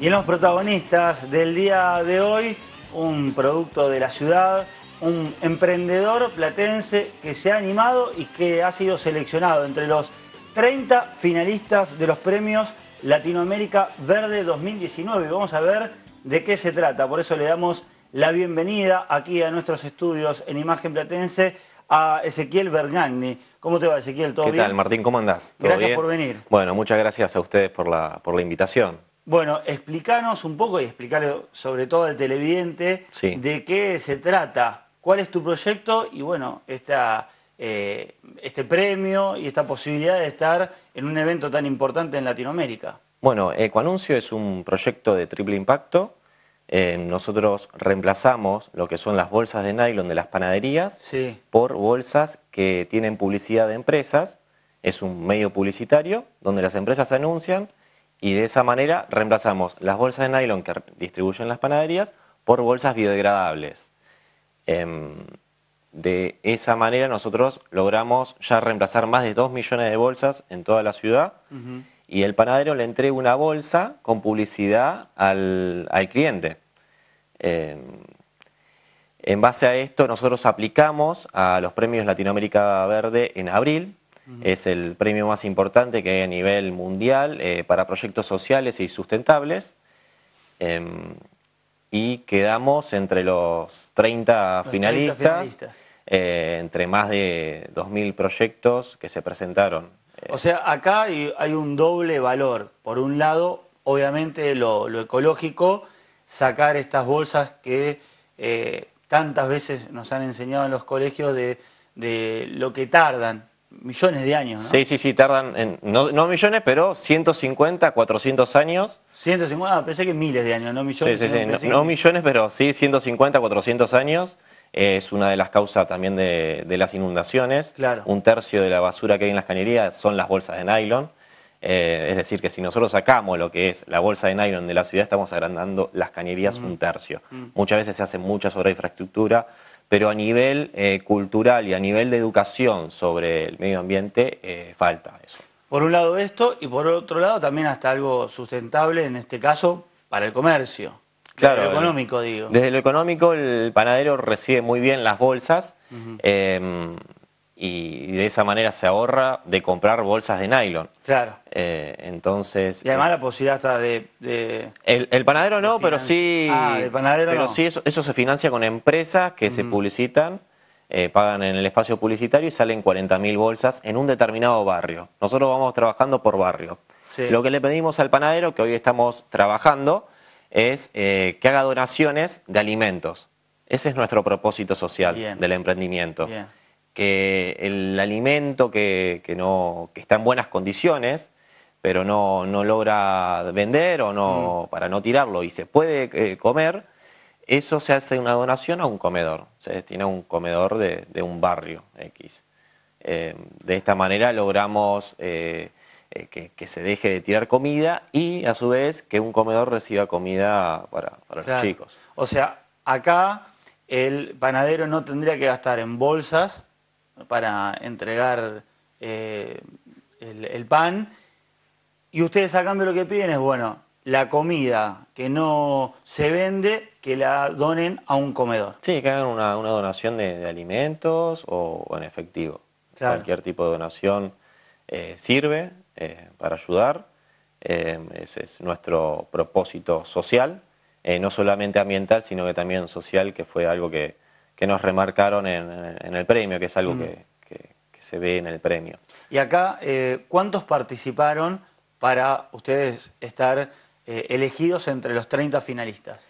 Y en los protagonistas del día de hoy, un producto de la ciudad, un emprendedor platense que se ha animado y que ha sido seleccionado entre los 30 finalistas de los premios Latinoamérica Verde 2019. Vamos a ver de qué se trata. Por eso le damos la bienvenida aquí a nuestros estudios en Imagen Platense a Ezequiel Bergagni. ¿Cómo te va, Ezequiel? ¿Todo bien? ¿Qué tal, Martín? ¿Cómo andás? gracias por venir. Bueno, muchas gracias a ustedes por la invitación. Bueno, explícanos un poco y explicarle sobre todo al televidente de qué se trata, cuál es tu proyecto y bueno, eh, este premio y esta posibilidad de estar en un evento tan importante en Latinoamérica. Bueno, Ecoanuncio es un proyecto de triple impacto. Eh, nosotros reemplazamos lo que son las bolsas de nylon de las panaderías por bolsas que tienen publicidad de empresas. Es un medio publicitario donde las empresas anuncian y de esa manera reemplazamos las bolsas de nylon que distribuyen las panaderías por bolsas biodegradables. Em, de esa manera nosotros logramos ya reemplazar más de 2 millones de bolsas en toda la ciudad y el panadero le entrega una bolsa con publicidad al, cliente. Em, en base a esto nosotros aplicamos a los premios Latinoamérica Verde en abril es el premio más importante que hay a nivel mundial eh, para proyectos sociales y sustentables. Em, y quedamos entre los 30 finalistas, eh, entre más de 2.000 proyectos que se presentaron. O sea, acá hay un doble valor. Por un lado, obviamente lo, ecológico, sacar estas bolsas que eh, tantas veces nos han enseñado en los colegios de, de, lo que tardan millones de años. Sí, sí, sí, tardan, no, millones, pero 150, 400 años. 150, ah, pensé que miles de años, no millones. Sí, sí, sí, no, millones, pero sí, 150, 400 años. es una de las causas también de, las inundaciones. Claro. Un tercio de la basura que hay en las cañerías son las bolsas de nylon. Eh, es decir, que si nosotros sacamos lo que es la bolsa de nylon de la ciudad, estamos agrandando las cañerías mm. un tercio. Mm. Muchas veces se hace mucha sobre infraestructura pero a nivel eh, cultural y a nivel de educación sobre el medio ambiente eh, falta eso. Por un lado esto y por otro lado también hasta algo sustentable, en este caso, para el comercio. Claro, desde lo económico, digo. Desde lo económico, el panadero recibe muy bien las bolsas y de esa manera se ahorra de comprar bolsas de nylon. Claro. Eh, entonces. Y además la posibilidad está de, el, panadero no, pero sí. Ah, el panadero pero sí, eso, se financia con empresas que se mm. publicitan, eh, pagan en el espacio publicitario y salen 40.000 bolsas en un determinado barrio. Nosotros vamos trabajando por barrio. Lo que le pedimos al panadero, que hoy estamos trabajando, es eh, que haga donaciones de alimentos. Ese es nuestro propósito social del emprendimiento. Bien que el alimento que, no, está en buenas condiciones, pero no, logra vender o no, para no tirarlo y se puede eh, comer, eso se hace una donación a un comedor, se destina a un comedor de, un barrio X. Em, de esta manera logramos eh, eh, que, se deje de tirar comida y a su vez que un comedor reciba comida para, los chicos. O sea, acá el panadero no tendría que gastar en bolsas para entregar eh, el, pan. Y ustedes a cambio lo que piden es, bueno, la comida que no se vende, que la donen a un comedor. Sí, que hagan una, donación de, alimentos o, en efectivo. Cualquier tipo de donación eh, sirve eh, para ayudar. ese es nuestro propósito social, no solamente ambiental, sino que también social, que fue algo que, que nos remarcaron en, el premio, que es algo mm. que, se ve en el premio. Y acá, eh, ¿cuántos participaron para ustedes estar eh, elegidos entre los 30 finalistas?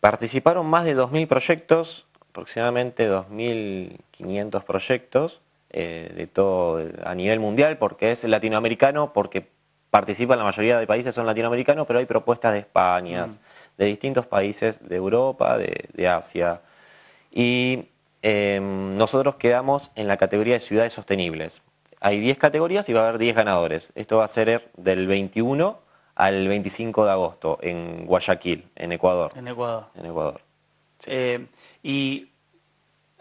Participaron más de 2.000 proyectos, aproximadamente 2.500 proyectos eh, de todo a nivel mundial, porque es latinoamericano, porque participan la mayoría de países son latinoamericanos, pero hay propuestas de España, mm. de distintos países de Europa, de Asia, y em, nosotros quedamos en la categoría de ciudades sostenibles. Hay 10 categorías y va a haber 10 ganadores. Esto va a ser del 21 al 25 de agosto en Guayaquil, en Ecuador. En Ecuador. En Ecuador. Eh, y,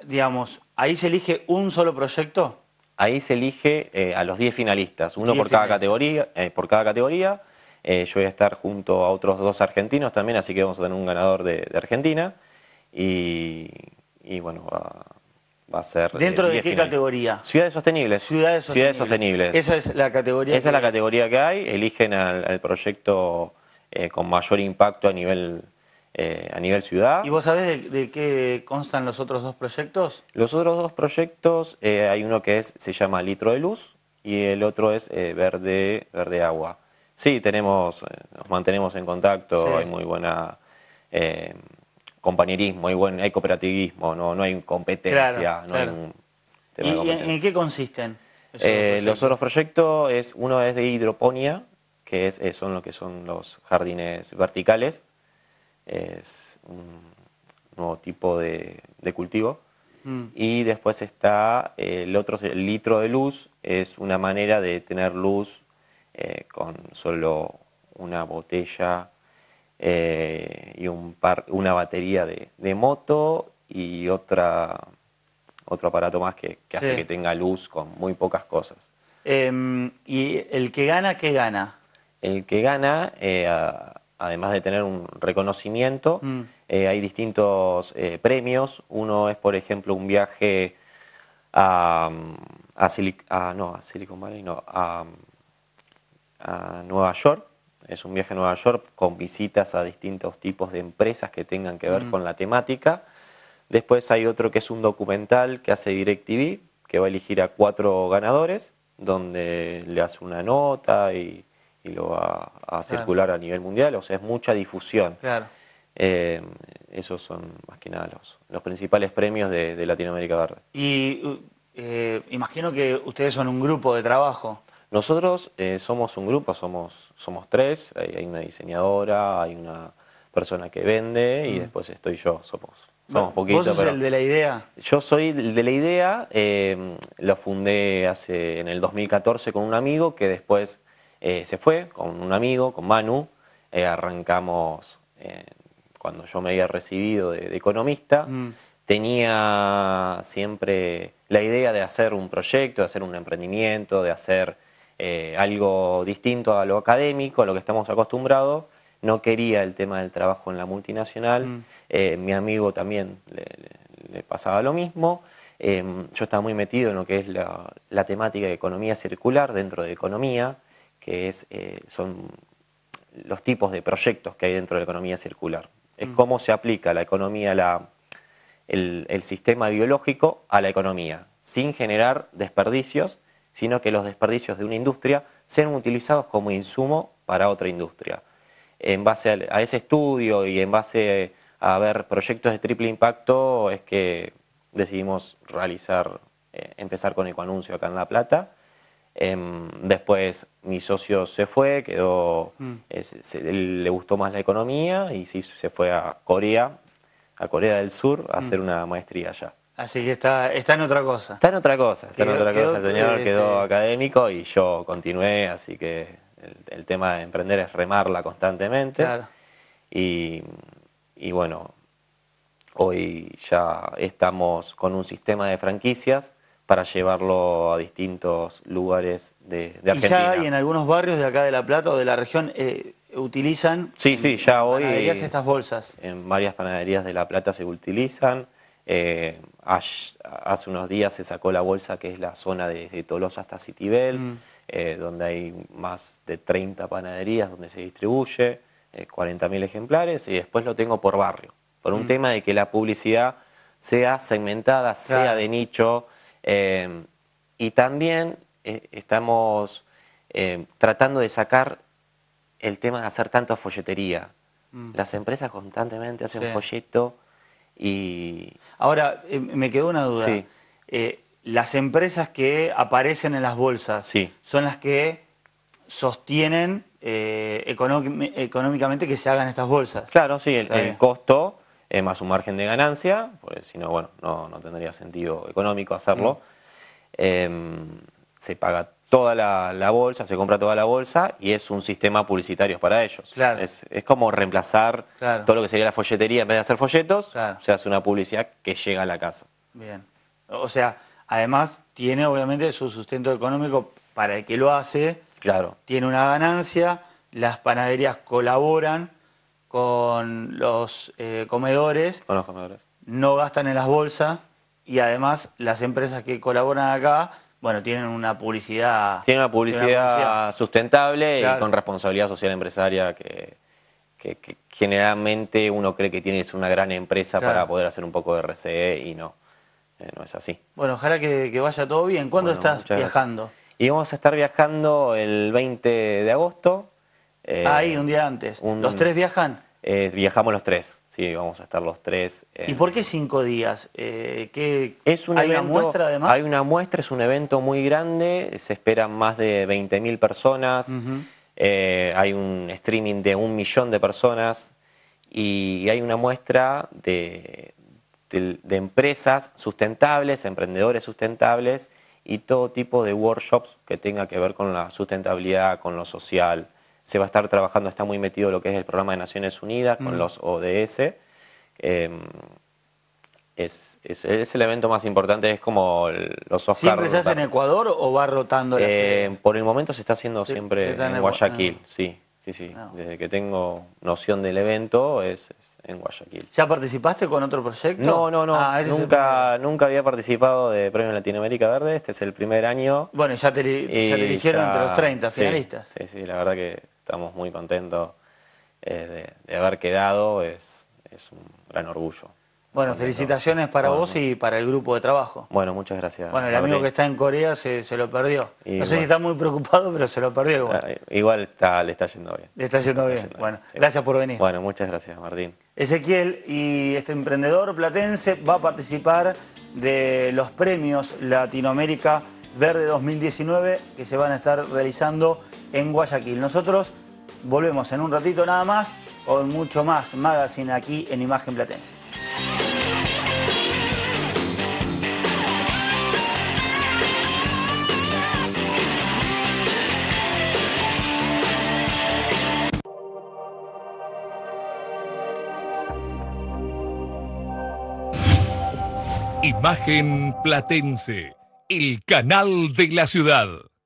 digamos, ¿ahí se elige un solo proyecto? Ahí se elige eh, a los 10 finalistas, uno eh, por, Cada categoría, por cada categoría. yo voy a estar junto a otros dos argentinos también, así que vamos a tener un ganador de, de Argentina. Y y bueno, va, a ser... ¿Dentro eh, de, qué categoría? Ciudades sostenibles. Ciudades sostenibles. Ciudades sostenibles. Esa es la categoría. Esa es la categoría que hay. Eligen al, proyecto eh, con mayor impacto a nivel... Eh, a nivel ciudad. ¿Y vos sabés de, qué constan los otros dos proyectos? Los otros dos proyectos, hay uno que es, se llama Litro de Luz y el otro es verde, verde Agua. Sí, tenemos, nos mantenemos en contacto, hay muy buena compañerismo, y bueno hay cooperativismo, no, hay competencia. ¿Y en qué consisten? Eh, los otros proyectos, es, uno es de hidroponía, que es, eh, son lo que son los jardines verticales, es un nuevo tipo de, cultivo. Mm. Y después está eh, el otro, el litro de luz, es una manera de tener luz con solo una botella eh, y un par, una batería de, de, moto y otra, otro aparato más que, hace que tenga luz con muy pocas cosas. Em, ¿Y el que gana, qué gana? El que gana, eh, además de tener un reconocimiento, mm. eh, hay distintos premios. Uno es, por ejemplo, un viaje a, no, a Silicon Valley, no, a, a Nueva York es un viaje a Nueva York con visitas a distintos tipos de empresas que tengan que ver con la temática. Después hay otro que es un documental que hace DirecTV, que va a elegir a cuatro ganadores, donde le hace una nota y, lo va a circular a nivel mundial. O sea, es mucha difusión. Claro. Eh, esos son más que nada los, los principales premios de, Latinoamérica Verde. Y eh, imagino que ustedes son un grupo de trabajo. Nosotros eh, somos un grupo, somos, somos tres, hay, una diseñadora, hay una persona que vende y mm. después estoy yo, somos, somos poquitos. ¿Vos sos el de la idea? Yo soy el de la idea, em, lo fundé hace, en el 2014 con un amigo que después eh, se fue, con un amigo, con Manu, eh, arrancamos cuando yo me había recibido de, economista, mm. tenía siempre la idea de hacer un proyecto, de hacer un emprendimiento, de hacer eh, algo distinto a lo académico, a lo que estamos acostumbrados. No quería el tema del trabajo en la multinacional. Mm. Eh, mi amigo también le, pasaba lo mismo. Eh, yo estaba muy metido en lo que es la, temática de economía circular dentro de economía, que es, son los tipos de proyectos que hay dentro de la economía circular. Es mm. cómo se aplica la economía, el sistema biológico a la economía, sin generar desperdicios sino que los desperdicios de una industria sean utilizados como insumo para otra industria. En base a ese estudio y en base a ver proyectos de triple impacto es que decidimos realizar, eh, empezar con Ecoanuncio acá en La Plata. Em, después mi socio se fue, quedó, mm. eh, le gustó más la economía y sí, se fue a Corea, a Corea del Sur, a mm. hacer una maestría allá. Así que está, está en otra cosa. Está en otra cosa, está en otra cosa. El señor quedó este, académico y yo continué, así que el, tema de emprender es remarla constantemente. Claro. Y, bueno, hoy ya estamos con un sistema de franquicias para llevarlo a distintos lugares de, Argentina. ¿Y ya en algunos barrios de acá de La Plata o de la región eh, utilizan sí, en, sí, ya hoy, En varias panaderías de La Plata se utilizan. Eh, hace unos días se sacó la bolsa que es la zona desde de Tolosa hasta Citibel, mm. eh, donde hay más de 30 panaderías donde se distribuye, 40.000 eh, ejemplares, y después lo tengo por barrio, por un mm. tema de que la publicidad sea segmentada, sea de nicho, y también estamos tratando de sacar el tema de hacer tanta folletería. Mm. Las empresas constantemente hacen folleto y... Ahora, eh, me quedó una duda. Eh, las empresas que aparecen en las bolsas son las que sostienen eh, económicamente que se hagan estas bolsas. Claro, sí, el, costo más un margen de ganancia, porque si no, bueno, no, tendría sentido económico hacerlo. Mm. Em, se paga toda la, bolsa, se compra toda la bolsa y es un sistema publicitario para ellos. Claro. Es, como reemplazar todo lo que sería la folletería, en vez de hacer folletos, claro. se hace una publicidad que llega a la casa. Bien. O sea, además tiene obviamente su sustento económico para el que lo hace. Claro. Tiene una ganancia, las panaderías colaboran con los eh, comedores. Con los comedores. No gastan en las bolsas y además las empresas que colaboran acá bueno, tienen una publicidad... Tienen una publicidad, sustentable y con responsabilidad social empresaria que, generalmente uno cree que tienes una gran empresa para poder hacer un poco de RCE y no, eh, no es así. Bueno, ojalá que, vaya todo bien. ¿Cuándo estás viajando? Y vamos a estar viajando el 20 de agosto. Eh, Ahí, un día antes. ¿Los tres viajan? Eh, viajamos los tres, sí, vamos a estar los tres. ¿Y por qué cinco días? Eh, es ¿Hay una muestra además? Hay una muestra, es un evento muy grande, se esperan más de 20.000 personas, eh, hay un streaming de un millón de personas y hay una muestra de empresas sustentables, emprendedores sustentables y todo tipo de workshops que tenga que ver con la sustentabilidad, con lo social se va a estar trabajando, está muy metido lo que es el programa de Naciones Unidas con mm. los ODS. Em, es, es, el evento más importante, es como los Oscars. ¿Siempre se hace en Ecuador o va rotando? La eh, por el momento se está haciendo siempre en, Guayaquil, sí, sí, sí. Ah. Desde que tengo noción del evento es, en Guayaquil. ¿Ya participaste con otro proyecto? No, no, no. Ah, nunca, nunca había participado de Premio Latinoamérica Verde, este es el primer año. Bueno, ya te, ya entre los 30 finalistas. sí, sí, la verdad que estamos muy contentos eh, de, haber quedado, es, un gran orgullo. Bueno, felicitaciones para vos y para el grupo de trabajo. Bueno, muchas gracias. Bueno, el amigo que está en Corea se, lo perdió. no sé si está muy preocupado, pero se lo perdió igual. Ah, igual le está yendo bien. Le está yendo, bien. bueno, gracias por venir. Bueno, muchas gracias, Martín. Ezequiel y este emprendedor platense va a participar de los premios Latinoamérica Verde 2019 que se van a estar realizando en Guayaquil. Nosotros volvemos en un ratito nada más con mucho más Magazine aquí en Imagen Platense. Imagen Platense, el canal de la ciudad.